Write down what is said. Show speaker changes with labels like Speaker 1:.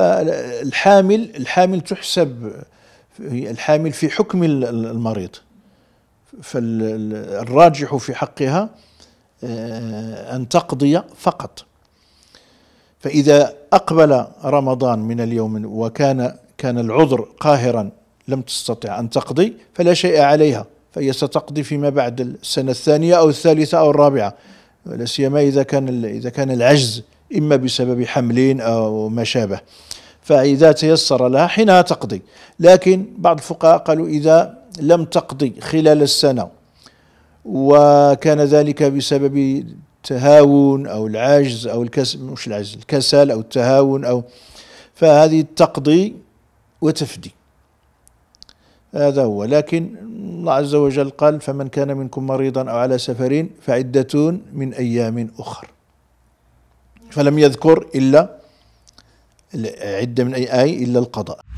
Speaker 1: فالحامل الحامل تحسب الحامل في حكم المريض فالراجح في حقها آه، أن تقضي فقط فإذا أقبل رمضان من اليوم وكان كان العذر قاهرا لم تستطع أن تقضي فلا شيء عليها فهي ستقضي فيما بعد السنة الثانية أو الثالثة أو الرابعة لا سيما إذا كان إذا كان العجز إما بسبب حمل أو ما شابه فإذا تيسر لها حينها تقضي لكن بعض الفقهاء قالوا إذا لم تقضي خلال السنة وكان ذلك بسبب تهاون أو العجز أو الكسل مش العجز الكسل أو التهاون أو فهذه تقضي وتفدي هذا هو لكن الله عز وجل قال فمن كان منكم مريضا أو على سفر فعدة من أيام أخر فلم يذكر إلا عدة من أي آية إلا القضاء